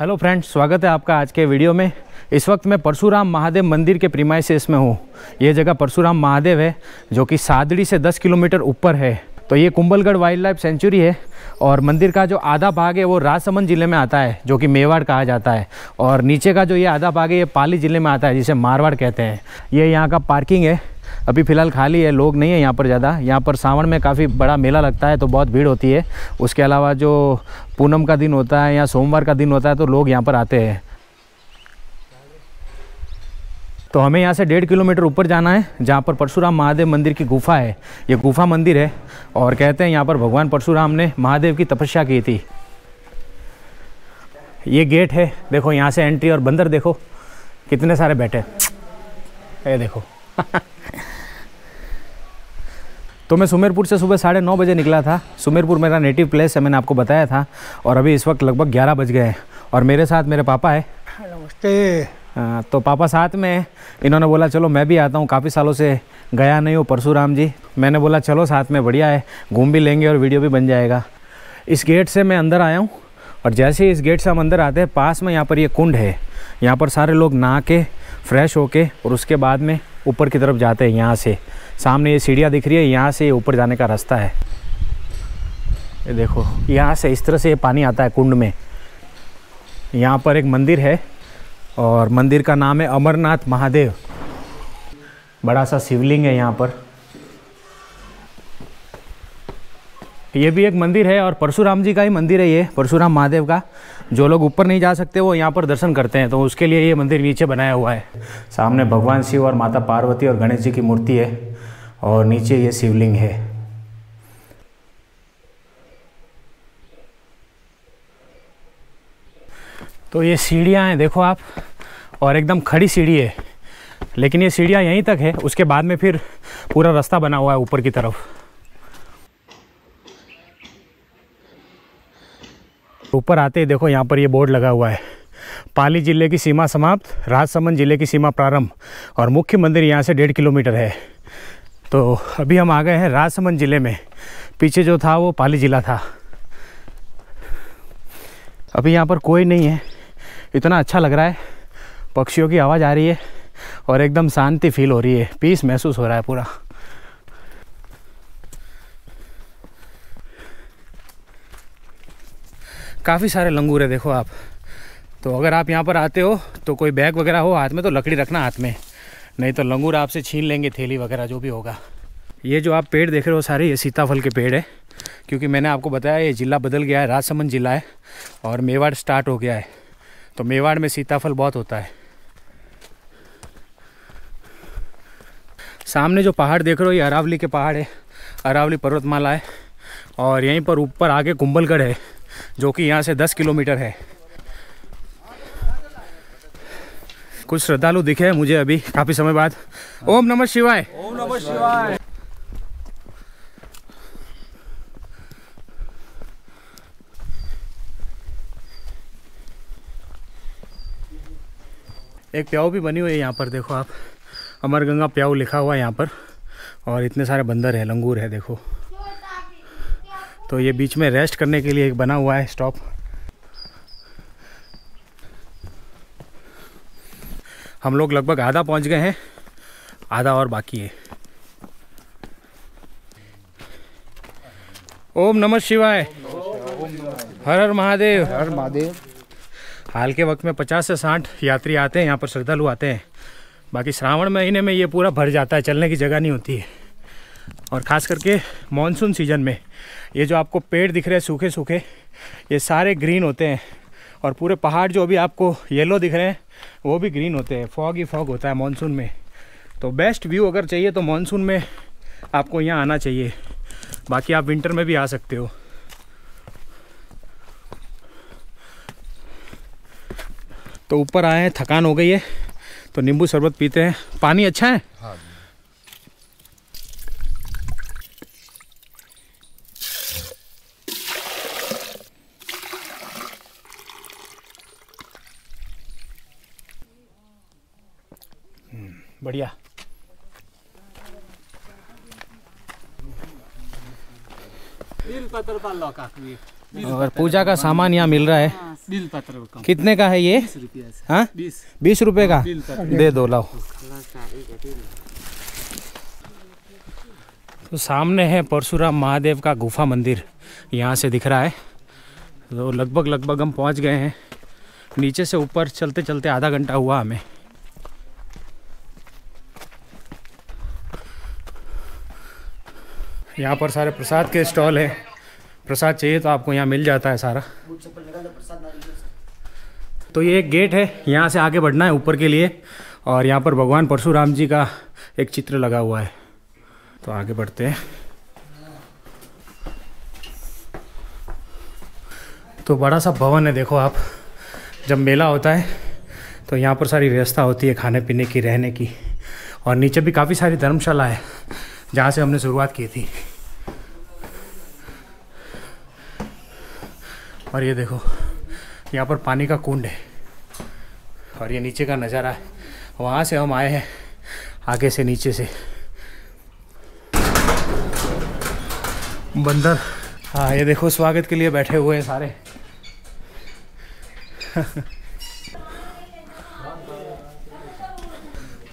Hello friends स्वागत है आपका आज के वीडियो में इस वक्त मैं परशुराम महादेव मंदिर के प्रीमाइसिस में हूँ ये जगह परशुराम महादेव है जो कि सादड़ी से 10 किलोमीटर ऊपर है तो ये कुंबलगढ़ वाइल्ड लाइफ सेंचुरी है और मंदिर का जो आधा भाग है वो राजसमंद ज़िले में आता है जो कि मेवाड़ कहा जाता है और नीचे का जो ये आधा भाग है ये पाली ज़िले में आता है जिसे मारवाड़ कहते हैं ये यहाँ का पार्किंग है अभी फ़िलहाल खाली है लोग नहीं है यहाँ पर ज़्यादा यहाँ पर सावन में काफ़ी बड़ा मेला लगता है तो बहुत भीड़ होती है उसके अलावा जो पूनम का दिन होता है या सोमवार का दिन होता है तो लोग यहाँ पर आते हैं तो हमें यहाँ से डेढ़ किलोमीटर ऊपर जाना है जहाँ पर परशुराम महादेव मंदिर की गुफा है ये गुफा मंदिर है और कहते हैं यहाँ पर भगवान परशुराम ने महादेव की तपस्या की थी ये गेट है देखो यहाँ से एंट्री और बंदर देखो कितने सारे बैठे ये देखो तो मैं सुमेरपुर से सुबह साढ़े नौ बजे निकला था सुमेरपुर मेरा नेटिव प्लेस है मैंने आपको बताया था और अभी इस वक्त लगभग ग्यारह बज गए हैं और मेरे साथ मेरे पापा है नमस्ते तो पापा साथ में है इन्होंने बोला चलो मैं भी आता हूँ काफ़ी सालों से गया नहीं हूँ परशुराम जी मैंने बोला चलो साथ में बढ़िया है घूम भी लेंगे और वीडियो भी बन जाएगा इस गेट से मैं अंदर आया हूँ और जैसे ही इस गेट से हम अंदर आते हैं पास में यहाँ पर ये कुंड है यहाँ पर सारे लोग नहा के फ्रेश होके और उसके बाद में ऊपर की तरफ जाते हैं यहाँ से सामने ये सीढ़ियाँ दिख रही है यहाँ से ऊपर जाने का रास्ता है ये देखो यहाँ से इस तरह से ये पानी आता है कुंड में यहाँ पर एक मंदिर है और मंदिर का नाम है अमरनाथ महादेव बड़ा सा शिवलिंग है यहाँ पर ये भी एक मंदिर है और परशुराम जी का ही मंदिर है ये परशुराम महादेव का जो लोग ऊपर नहीं जा सकते वो यहाँ पर दर्शन करते हैं तो उसके लिए ये मंदिर नीचे बनाया हुआ है सामने भगवान शिव और माता पार्वती और गणेश जी की मूर्ति है और नीचे ये शिवलिंग है तो ये सीढ़ियाँ हैं देखो आप और एकदम खड़ी सीढ़ी है लेकिन ये सीढ़ियाँ यहीं तक है उसके बाद में फिर पूरा रास्ता बना हुआ है ऊपर की तरफ ऊपर आते ही देखो यहाँ पर ये बोर्ड लगा हुआ है पाली जिले की सीमा समाप्त राजसमंद जिले की सीमा प्रारंभ और मुख्य मंदिर यहाँ से डेढ़ किलोमीटर है तो अभी हम आ गए हैं राजसमंद ज़िले में पीछे जो था वो पाली ज़िला था अभी यहाँ पर कोई नहीं है इतना अच्छा लग रहा है पक्षियों की आवाज़ आ रही है और एकदम शांति फील हो रही है पीस महसूस हो रहा है पूरा काफ़ी सारे लंगूर है देखो आप तो अगर आप यहाँ पर आते हो तो कोई बैग वगैरह हो हाथ में तो लकड़ी रखना हाथ में नहीं तो लंगूर आपसे छीन लेंगे थैली वगैरह जो भी होगा ये जो आप पेड़ देख रहे हो सारे ये सीताफल के पेड़ है क्योंकि मैंने आपको बताया ये ज़िला बदल गया है राजसमंद ज़िला है और मेवाड़ स्टार्ट हो गया है तो मेवाड़ में सीताफल बहुत होता है सामने जो पहाड़ देख रहे हो ये अरावली के पहाड़ है अरावली पर्वतमाला है और यहीं पर ऊपर आगे कुंभलगढ़ है जो कि यहाँ से 10 किलोमीटर है कुछ श्रद्धालु दिखे मुझे अभी काफ़ी समय बाद ओम नमः शिवाय ओम नमः शिवाय एक प्याऊ भी बनी हुई है यहाँ पर देखो आप अमरगंगा प्याऊ लिखा हुआ है यहाँ पर और इतने सारे बंदर हैं लंगूर है देखो तो ये बीच में रेस्ट करने के लिए एक बना हुआ है स्टॉप हम लोग लगभग आधा पहुंच गए हैं आधा और बाकी है ओम नमः शिवाय हर हर महादेव हर महादेव हाल के वक्त में पचास से साठ यात्री आते हैं यहाँ पर श्रद्धालु आते हैं बाकी श्रावण महीने में ये पूरा भर जाता है चलने की जगह नहीं होती है और ख़ास करके मानसून सीजन में ये जो आपको पेड़ दिख रहे हैं सूखे सूखे ये सारे ग्रीन होते हैं और पूरे पहाड़ जो अभी आपको येलो दिख रहे हैं वो भी ग्रीन होते हैं फॉग ही फॉग होता है मानसून में तो बेस्ट व्यू अगर चाहिए तो मानसून में आपको यहाँ आना चाहिए बाकी आप विंटर में भी आ सकते हो तो ऊपर आए हैं थकान हो गई है तो नींबू शरबत पीते हैं पानी अच्छा है हाँ बढ़िया और पूजा का सामान यहाँ मिल रहा है हाँ, कितने का है ये बीस रुपए हाँ? का दे दो लाओ तो सामने है परशुराम महादेव का गुफा मंदिर यहाँ से दिख रहा है तो लगभग लगभग हम पहुँच गए हैं नीचे से ऊपर चलते चलते आधा घंटा हुआ हमें यहाँ पर सारे प्रसाद के स्टॉल है प्रसाद चाहिए तो आपको यहाँ मिल जाता है सारा तो ये एक गेट है यहाँ से आगे बढ़ना है ऊपर के लिए और यहाँ पर भगवान परशुराम जी का एक चित्र लगा हुआ है तो आगे बढ़ते हैं तो बड़ा सा भवन है देखो आप जब मेला होता है तो यहाँ पर सारी व्यवस्था होती है खाने पीने की रहने की और नीचे भी काफ़ी सारी धर्मशाला है जहाँ से हमने शुरुआत की थी और ये देखो यहाँ पर पानी का कुंड है और ये नीचे का नज़ारा है वहाँ से हम आए हैं आगे से नीचे से बंदर हाँ ये देखो स्वागत के लिए बैठे हुए हैं सारे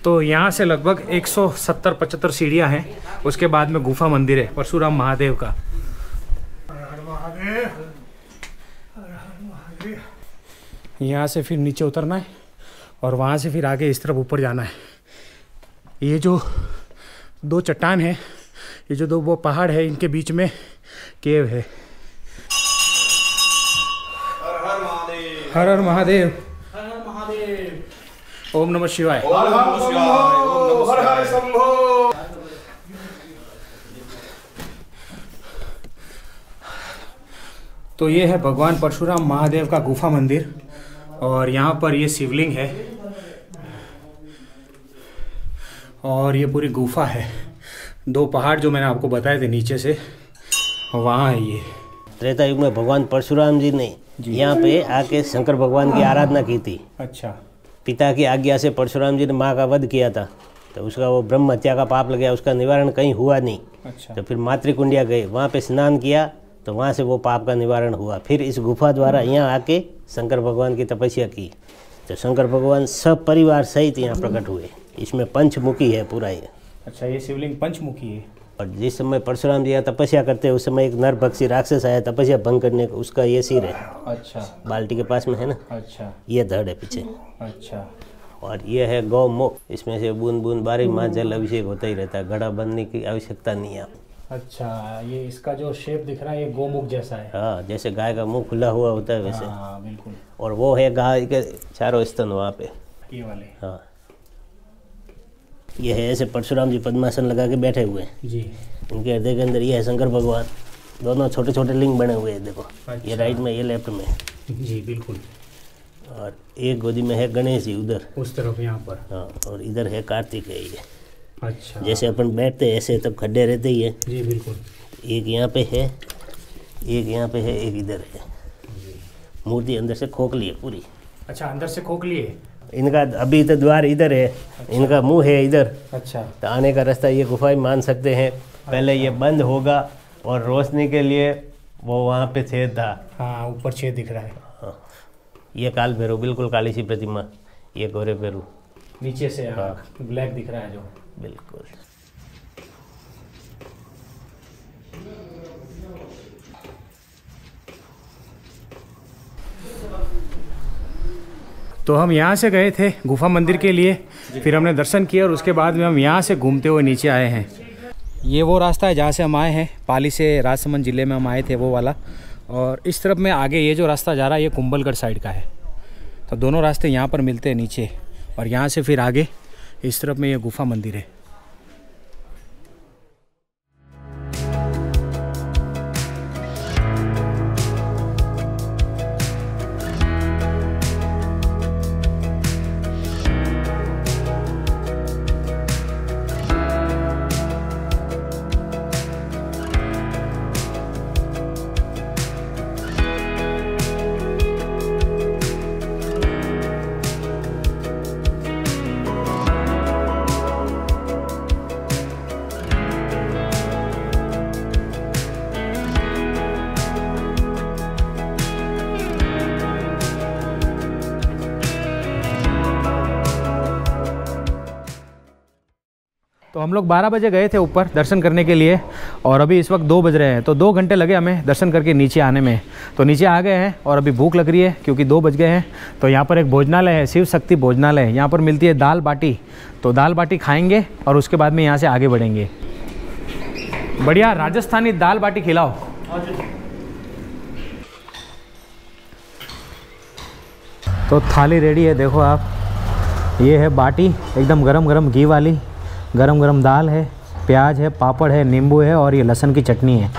तो यहाँ से लगभग 170-75 सीढ़ियाँ हैं उसके बाद में गुफा मंदिर है परशुराम महादेव का महादेव यहाँ से फिर नीचे उतरना है और वहाँ से फिर आगे इस तरफ ऊपर जाना है ये जो दो चट्टान है ये जो दो वो पहाड़ है इनके बीच में केव है हर हर महादेव हर हर महादेव ओम नमः शिवाय तो ये है भगवान परशुराम महादेव का गुफा मंदिर और यहाँ पर ये शिवलिंग है और ये पूरी गुफा है दो पहाड़ जो मैंने आपको बताए थे नीचे से वहाँ है ये त्रेता युग में भगवान परशुराम जी ने यहाँ पे आके शंकर भगवान की आराधना की थी अच्छा पिता की आज्ञा से परशुराम जी ने माँ का वध किया था तो उसका वो ब्रह्म हत्या का पाप लग गया उसका निवारण कहीं हुआ नहीं अच्छा। तो फिर मातृकुंडिया गए वहाँ पे स्नान किया तो वहाँ से वो पाप का निवारण हुआ फिर इस गुफा द्वारा हम्म। यहाँ आके शंकर भगवान की तपस्या की तो शंकर भगवान सब परिवार सहित यहाँ प्रकट हुए इसमें पंचमुखी है पूरा ये अच्छा ये शिवलिंग पंचमुखी है और जिस समय परशुराम जी यहाँ तपस्या करते हैं उस समय एक नरभक्सी राक्षस आया तपस्या भंग करने का उसका ये सिर है अच्छा बाल्टी के पास में है ना अच्छा ये धड़ है पीछे अच्छा और ये है गौ मुख इसमें से बूंद बूंद बारी माँ जल अभिषेक होता ही रहता है घड़ा बनने की आवश्यकता नहीं है अच्छा ये इसका जो शेप दिख रहा है ये गोमुख जैसा है हाँ जैसे गाय का मुंह खुला हुआ होता है वैसे हाँ बिल्कुल और वो है गाय के चारों स्तन वहाँ पे ये वाले हाँ ये है ऐसे परशुराम जी पद्मासन लगा के बैठे हुए जी उनके हृदय के अंदर ये है शंकर भगवान दोनों छोटे छोटे लिंग बने हुए हैं देखो अच्छा। ये राइट में ये लेफ्ट में जी बिल्कुल और एक गोदी में है गणेश जी उधर उस तरफ यहाँ पर हाँ और इधर है कार्तिक है ये अच्छा जैसे अपन बैठते हैं ऐसे तब खड्डे रहते ही है जी बिल्कुल एक यहाँ पे है एक यहाँ पे है एक इधर है मूर्ति अंदर से खोखली है पूरी अच्छा अंदर से खोखली है इनका अभी तो द्वार इधर है अच्छा। इनका मुंह है इधर अच्छा तो आने का रास्ता ये गुफाएं मान सकते हैं अच्छा। पहले ये अच्छा। बंद होगा और रोशनी के लिए वो वहाँ पे छेद था हाँ ऊपर छेद दिख रहा है हाँ। ये काल भैरू बिल्कुल काली सी प्रतिमा ये गोरे भैरू नीचे से हाँ, हाँ। ब्लैक दिख रहा है जो बिल्कुल तो हम यहाँ से गए थे गुफा मंदिर के लिए फिर हमने दर्शन किया और उसके बाद में हम यहाँ से घूमते हुए नीचे आए हैं ये वो रास्ता है जहाँ से हम आए हैं पाली से राजसमंद ज़िले में हम आए थे वो वाला और इस तरफ में आगे ये जो रास्ता जा रहा है ये कुंबलगढ़ साइड का है तो दोनों रास्ते यहाँ पर मिलते हैं नीचे और यहाँ से फिर आगे इस तरफ में ये गुफा मंदिर है हम लोग 12 बजे गए थे ऊपर दर्शन करने के लिए और अभी इस वक्त दो बज रहे हैं तो दो घंटे लगे हमें दर्शन करके नीचे आने में तो नीचे आ गए हैं और अभी भूख लग रही है क्योंकि दो बज गए हैं तो यहाँ पर एक भोजनालय है शिव शक्ति भोजनालय यहाँ पर मिलती है दाल बाटी तो दाल बाटी खाएँगे और उसके बाद में यहाँ से आगे बढ़ेंगे बढ़िया राजस्थानी दाल बाटी खिलाओ तो थाली रेडी है देखो आप ये है बाटी एकदम गरम गरम घी वाली गरम गरम दाल है प्याज है पापड़ है नींबू है और ये लहसुन की चटनी है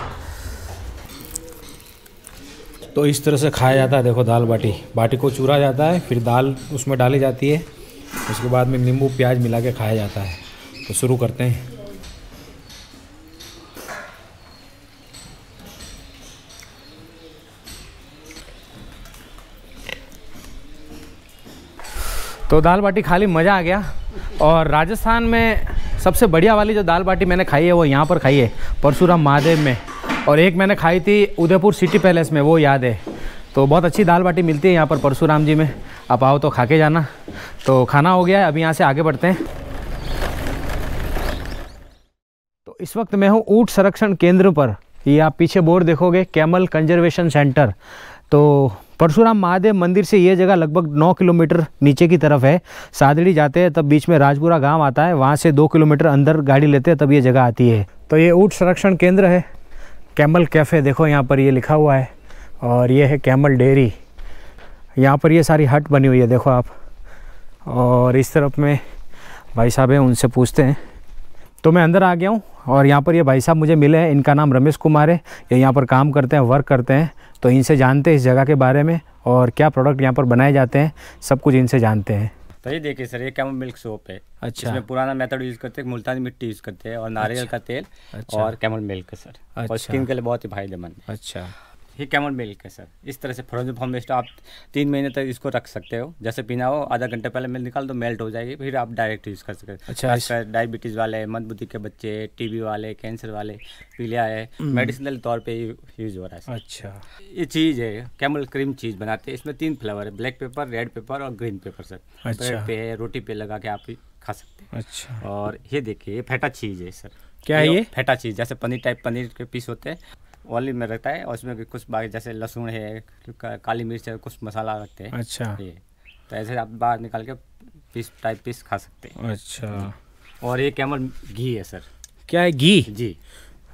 तो इस तरह से खाया जाता है देखो दाल बाटी बाटी को चूरा जाता है फिर दाल उसमें डाली जाती है उसके बाद में नींबू प्याज मिला के खाया जाता है तो शुरू करते हैं तो दाल बाटी खाली मज़ा आ गया और राजस्थान में सबसे बढ़िया वाली जो दाल बाटी मैंने खाई है वो यहाँ पर खाई है परशुराम महादेव में और एक मैंने खाई थी उदयपुर सिटी पैलेस में वो याद है तो बहुत अच्छी दाल बाटी मिलती है यहाँ पर परशुराम जी में आप आओ तो खा के जाना तो खाना हो गया है अभी यहाँ से आगे बढ़ते हैं तो इस वक्त मैं हूँ ऊँट संरक्षण केंद्र पर ये आप पीछे बोर्ड देखोगे कैमल कंजर्वेशन सेंटर तो परशुराम महादेव मंदिर से ये जगह लगभग 9 किलोमीटर नीचे की तरफ है सादड़ी जाते हैं तब बीच में राजपुरा गांव आता है वहाँ से दो किलोमीटर अंदर गाड़ी लेते हैं तब ये जगह आती है तो ये ऊँट संरक्षण केंद्र है कैमल कैफ़े देखो यहाँ पर ये लिखा हुआ है और ये है कैमल डेयरी यहाँ पर ये सारी हट बनी हुई है देखो आप और इस तरफ में भाई साहब हैं उनसे पूछते हैं तो मैं अंदर आ गया हूँ और यहाँ पर ये भाई साहब मुझे मिले हैं इनका नाम रमेश कुमार है ये यहाँ पर काम करते हैं वर्क करते हैं तो इनसे जानते हैं इस जगह के बारे में और क्या प्रोडक्ट यहाँ पर बनाए जाते हैं सब कुछ इनसे जानते हैं तो ये देखिए सर ये क्या मिल्क सोप है अच्छा इसमें पुराना मेथड यूज़ करते हैं मुल्तानी मिट्टी यूज़ करते हैं और नारियल अच्छा, का तेल अच्छा, और कैमल मिल्क सर अच्छा, और स्किन के लिए बहुत ही फायदेमंद है अच्छा ये कैमल मिल्क है सर इस तरह से फ्रोजन फॉर्म में आप तीन महीने तक इसको रख सकते हो जैसे पीना हो आधा घंटे पहले मिल निकाल दो मेल्ट हो जाएगी फिर आप डायरेक्ट यूज़ कर सकते अच्छा डायबिटीज़ वाले मंदबुद्धि के बच्चे टीबी वाले कैंसर वाले पीलिया है मेडिसिनल हम्म। तौर पर यूज़ हो रहा है अच्छा ये चीज़ है कैमल क्रीम चीज़ बनाते हैं इसमें तीन फ्लेवर है ब्लैक पेपर रेड पेपर और ग्रीन पेपर सर ब्रेड अच्छा। पे है रोटी पे लगा के आप खा सकते हैं अच्छा और ये देखिए फैटा चीज़ है सर क्या है ये फैटा चीज़ जैसे पनीर टाइप पनीर के पीस होते हैं ऑलिव में रखता है और उसमें भी कुछ बाकी जैसे लहसुन है काली मिर्च है कुछ मसाला रखते हैं अच्छा ये तो ऐसे आप बाहर निकाल के पीस टाइप पीस खा सकते हैं अच्छा और ये कैमल घी है सर क्या है घी जी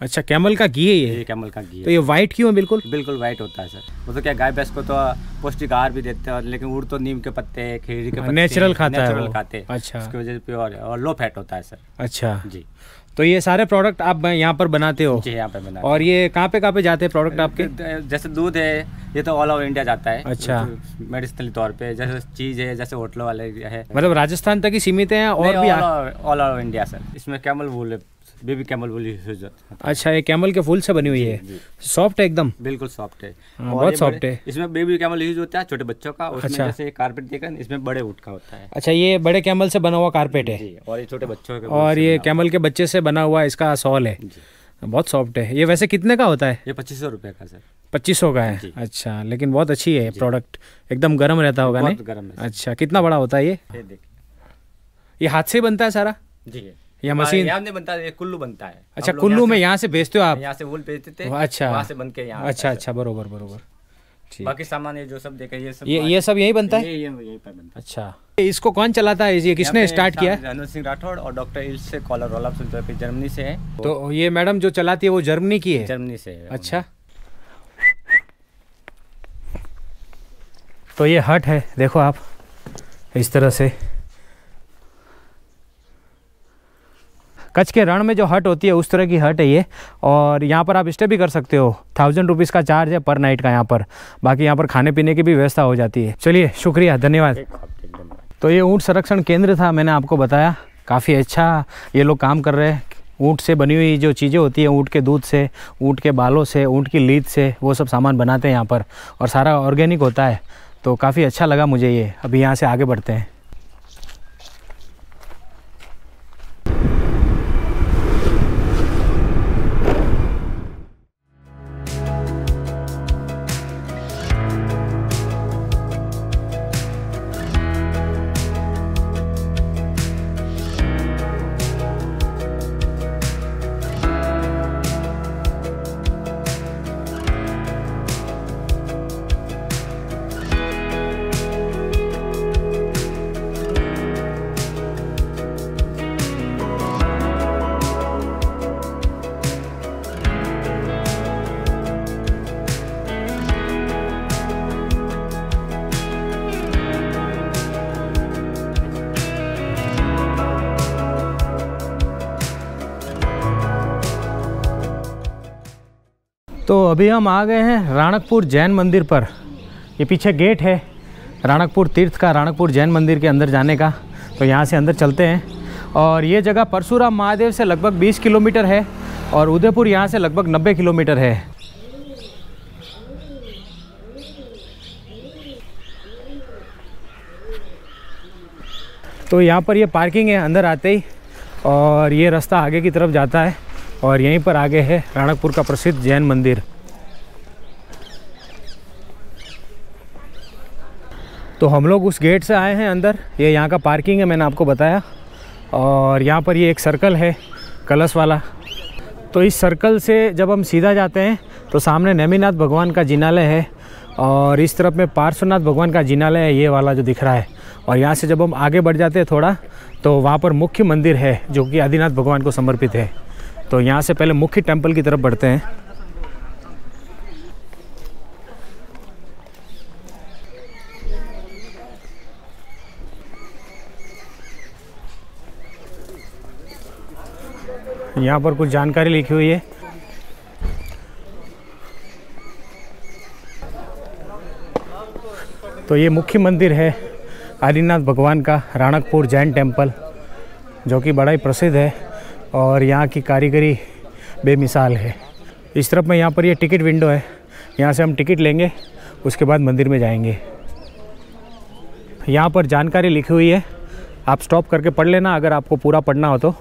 अच्छा कैमल का घी है ये कैमल का घी तो ये व्हाइट क्यों है बिल्कुल बिल्कुल व्हाइट होता है सर वो तो क्या गाय भैंस को तो पौष्टिक आहार भी देते हैं लेकिन उड़ तो नीम के पत्ते खीरी के हाँ, पत्ते नेचुरल खाता है नेचुरल खाते अच्छा उसकी वजह से प्योर है और लो फैट होता है सर अच्छा जी तो ये सारे प्रोडक्ट आप यहाँ पर बनाते हो जी यहाँ पे बनाते और ये कहाँ पे कहाँ पे जाते हैं प्रोडक्ट आपके जैसे दूध है ये तो ऑल ओवर इंडिया जाता है अच्छा मेडिसिनल तौर पे जैसे चीज है जैसे होटलों वाले है मतलब राजस्थान तक ही सीमित है और भी ऑल ओवर इंडिया सर इसमें कैमल वूल है बेबी कैमल वाली अच्छा ये कैमल के फूल से बनी हुई है सॉफ्ट है एकदम बिल्कुल सॉफ्ट है हाँ, बहुत सॉफ्ट है इसमें बेबी कैमल यूज होता है छोटे बच्चों का उसमें अच्छा जैसे कारपेट देखा इसमें बड़े ऊट का होता है अच्छा ये बड़े कैमल से बना हुआ कारपेट है और ये छोटे बच्चों का और ये कैमल के बच्चे से बना हुआ इसका सॉल है बहुत सॉफ्ट है ये वैसे कितने का होता है ये पच्चीस सौ रुपये का सर पच्चीस सौ का है अच्छा लेकिन बहुत अच्छी है प्रोडक्ट एकदम गर्म रहता होगा ना गर्म अच्छा कितना बड़ा होता है ये ये हाथ से बनता है सारा जी या हाँ, मशीन यहाँ बनता है कुल्लू बनता है अच्छा कुल्लू में यहाँ से भेजते हो आप यहाँ से वूल भेजते थे अच्छा वहाँ से बन के यहाँ अच्छा अच्छा बरोबर बरोबर बाकी सामान ये जो सब देखा ये सब ये ये सब यही बनता है ये यही बनता है अच्छा इसको कौन चलाता है ये किसने स्टार्ट किया रणवीर सिंह राठौड़ और डॉक्टर से कॉलर रोलाप सुल्तानपुर जर्मनी से है तो ये मैडम जो चलाती है वो जर्मनी की है जर्मनी से है अच्छा तो ये हट है देखो आप इस तरह से कच्छ के रण में जो हट होती है उस तरह की हट है ये और यहाँ पर आप स्टे भी कर सकते हो थाउजेंड रुपीज़ का चार्ज है पर नाइट का यहाँ पर बाकी यहाँ पर खाने पीने की भी व्यवस्था हो जाती है चलिए शुक्रिया धन्यवाद तो ये ऊँट संरक्षण केंद्र था मैंने आपको बताया काफ़ी अच्छा ये लोग काम कर रहे हैं ऊँट से बनी हुई जो चीज़ें होती हैं ऊँट के दूध से ऊँट के बालों से ऊँट की लीद से वो सब सामान बनाते हैं यहाँ पर और सारा ऑर्गेनिक होता है तो काफ़ी अच्छा लगा मुझे ये अभी यहाँ से आगे बढ़ते हैं अभी हम आ गए हैं राणकपुर जैन मंदिर पर ये पीछे गेट है राणकपुर तीर्थ का राणकपुर जैन मंदिर के अंदर जाने का तो यहाँ से अंदर चलते हैं और ये जगह परशुराम महादेव से लगभग 20 किलोमीटर है और उदयपुर यहाँ से लगभग 90 किलोमीटर है तो यहाँ पर ये पार्किंग है अंदर आते ही और ये रास्ता आगे की तरफ जाता है और यहीं पर आगे है राणकपुर का प्रसिद्ध जैन मंदिर तो हम लोग उस गेट से आए हैं अंदर ये यहाँ का पार्किंग है मैंने आपको बताया और यहाँ पर ये एक सर्कल है कलश वाला तो इस सर्कल से जब हम सीधा जाते हैं तो सामने नमीनाथ भगवान का जिनालय है और इस तरफ में पार्श्वनाथ भगवान का जिनालय है ये वाला जो दिख रहा है और यहाँ से जब हम आगे बढ़ जाते हैं थोड़ा तो वहाँ पर मुख्य मंदिर है जो कि आदिनाथ भगवान को समर्पित है तो यहाँ से पहले मुख्य टेम्पल की तरफ बढ़ते हैं यहाँ पर कुछ जानकारी लिखी हुई है तो ये मुख्य मंदिर है आदिनाथ भगवान का राणकपुर जैन टेम्पल जो कि बड़ा ही प्रसिद्ध है और यहाँ की कारीगरी बेमिसाल है इस तरफ में यहाँ पर ये टिकट विंडो है यहाँ से हम टिकट लेंगे उसके बाद मंदिर में जाएंगे यहाँ पर जानकारी लिखी हुई है आप स्टॉप करके पढ़ लेना अगर आपको पूरा पढ़ना हो तो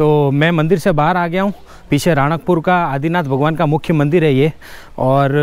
तो मैं मंदिर से बाहर आ गया हूँ पीछे राणकपुर का आदिनाथ भगवान का मुख्य मंदिर है ये और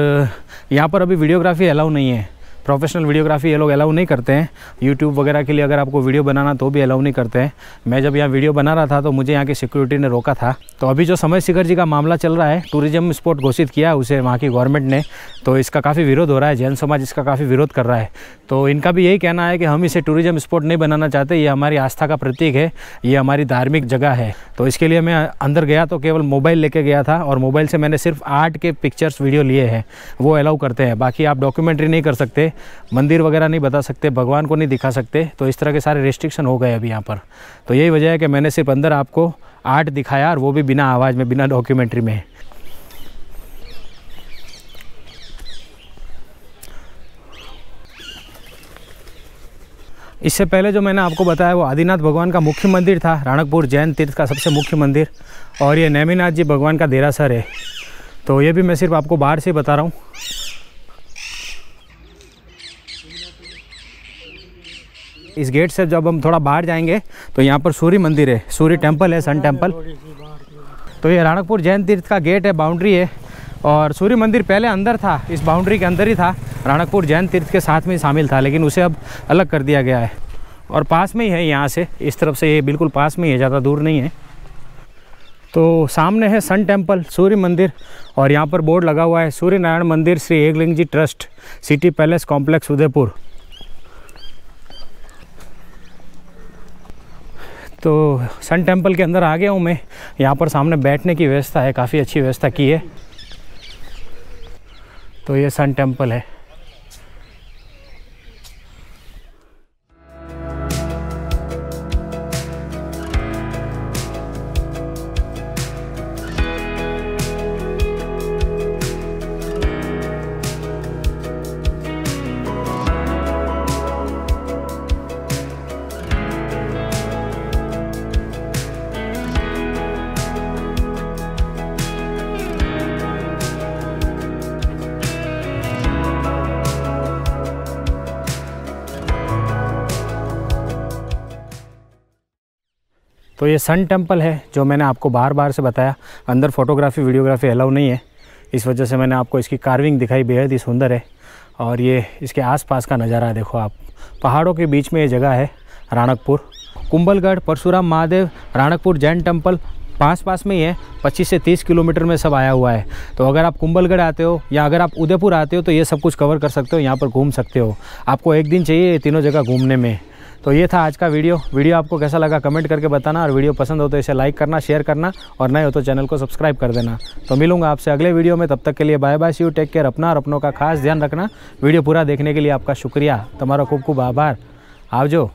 यहाँ पर अभी वीडियोग्राफी अलाउ नहीं है प्रोफेशनल वीडियोग्राफी ये लोग अलाउ नहीं करते हैं यूट्यूब वगैरह के लिए अगर आपको वीडियो बनाना तो भी अलाउ नहीं करते हैं मैं जब यहाँ वीडियो बना रहा था तो मुझे यहाँ की सिक्योरिटी ने रोका था तो अभी जो समय शिखर जी का मामला चल रहा है टूरिज्म स्पॉट घोषित किया उसे वहाँ की गवर्नमेंट ने तो इसका काफ़ी विरोध हो रहा है जैन समाज इसका काफ़ी विरोध कर रहा है तो इनका भी यही कहना है कि हम इसे टूरिज्म स्पॉट नहीं बनाना चाहते ये हमारी आस्था का प्रतीक है ये हमारी धार्मिक जगह है तो इसके लिए मैं अंदर गया तो केवल मोबाइल लेके गया था और मोबाइल से मैंने सिर्फ आर्ट के पिक्चर्स वीडियो लिए हैं वो अलाउ करते हैं बाकी आप डॉक्यूमेंट्री नहीं कर सकते मंदिर वगैरह नहीं बता सकते भगवान को नहीं दिखा सकते तो इस तरह के सारे रिस्ट्रिक्शन हो गए अभी यहाँ पर तो यही वजह है कि मैंने सिर्फ अंदर आपको आर्ट दिखाया और वो भी बिना आवाज़ में बिना डॉक्यूमेंट्री में इससे पहले जो मैंने आपको बताया वो आदिनाथ भगवान का मुख्य मंदिर था राणकपुर जैन तीर्थ का सबसे मुख्य मंदिर और ये नैमीनाथ जी भगवान का देरासर है तो ये भी मैं सिर्फ आपको बाहर से बता रहा हूँ इस गेट से जब हम थोड़ा बाहर जाएंगे तो यहाँ पर सूर्य मंदिर है सूर्य टेम्पल है सन टेम्पल तो ये राणकपुर जैन तीर्थ का गेट है बाउंड्री है और सूर्य मंदिर पहले अंदर था इस बाउंड्री के अंदर ही था राणकपुर जैन तीर्थ के साथ में शामिल था लेकिन उसे अब अलग कर दिया गया है और पास में ही है यहाँ से इस तरफ से ये बिल्कुल पास में ही है ज़्यादा दूर नहीं है तो सामने है सन टेम्पल सूर्य मंदिर और यहाँ पर बोर्ड लगा हुआ है सूर्य नारायण मंदिर Shri Eklinga ji trust city palace complex Udaipur तो सन टेम्पल के अंदर आ गया हूँ मैं यहाँ पर सामने बैठने की व्यवस्था है काफ़ी अच्छी व्यवस्था की है तो ये सन टेम्पल है तो ये सन टेम्पल है जो मैंने आपको बार बार से बताया अंदर फोटोग्राफी वीडियोग्राफी अलाउ नहीं है इस वजह से मैंने आपको इसकी कार्विंग दिखाई बेहद ही सुंदर है और ये इसके आसपास का नज़ारा देखो आप पहाड़ों के बीच में ये जगह है राणकपुर कुंभलगढ़ परशुराम महादेव राणकपुर जैन टेम्पल पास पास में ही है 25 से 30 किलोमीटर में सब आया हुआ है तो अगर आप कुंभलगढ़ आते हो या अगर आप उदयपुर आते हो तो ये सब कुछ कवर कर सकते हो यहाँ पर घूम सकते हो आपको एक दिन चाहिए तीनों जगह घूमने में तो ये था आज का वीडियो वीडियो आपको कैसा लगा कमेंट करके बताना और वीडियो पसंद हो तो इसे लाइक करना शेयर करना और नए हो तो चैनल को सब्सक्राइब कर देना तो मिलूंगा आपसे अगले वीडियो में तब तक के लिए bye bye see you take care अपना और अपनों का खास ध्यान रखना वीडियो पूरा देखने के लिए आपका शुक्रिया तुम्हारा खूब खूब आभार आप जो